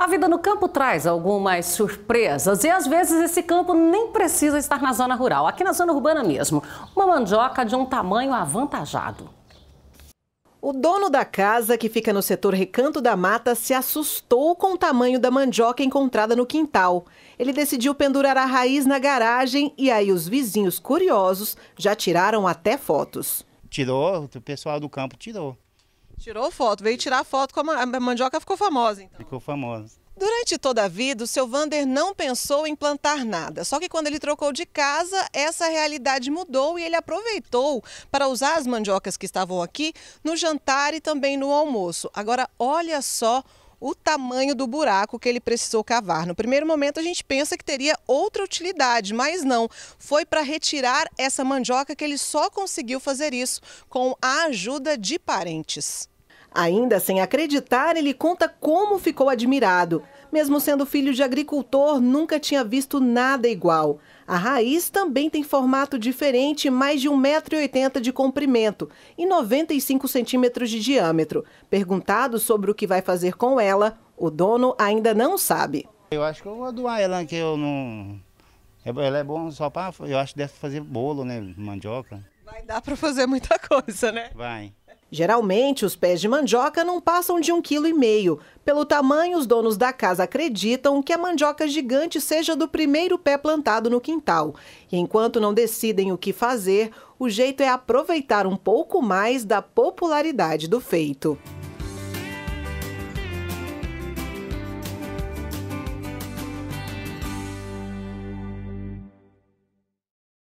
A vida no campo traz algumas surpresas e às vezes esse campo nem precisa estar na zona rural, aqui na zona urbana mesmo. Uma mandioca de um tamanho avantajado. O dono da casa, que fica no setor Recanto da Mata, se assustou com o tamanho da mandioca encontrada no quintal. Ele decidiu pendurar a raiz na garagem e aí os vizinhos curiosos já tiraram até fotos. Tirou, o pessoal do campo tirou. Tirou foto, veio tirar foto com a, a mandioca ficou famosa, então. Ficou famosa. Durante toda a vida, o seu Vander não pensou em plantar nada. Só que quando ele trocou de casa, essa realidade mudou e ele aproveitou para usar as mandiocas que estavam aqui no jantar e também no almoço. Agora, olha só o tamanho do buraco que ele precisou cavar. No primeiro momento, a gente pensa que teria outra utilidade, mas não. Foi para retirar essa mandioca que ele só conseguiu fazer isso com a ajuda de parentes. Ainda sem acreditar, ele conta como ficou admirado mesmo sendo filho de agricultor, nunca tinha visto nada igual. A raiz também tem formato diferente, mais de 1,80m de comprimento e 95 centímetros de diâmetro. Perguntado sobre o que vai fazer com ela, o dono ainda não sabe. Eu acho que eu vou doar ela, que eu não. Ela é bom só para. Eu acho que deve fazer bolo, né? Mandioca. Vai dar para fazer muita coisa, né? Vai. Geralmente, os pés de mandioca não passam de um quilo e meio. Pelo tamanho, os donos da casa acreditam que a mandioca gigante seja do primeiro pé plantado no quintal. E enquanto não decidem o que fazer, o jeito é aproveitar um pouco mais da popularidade do feito.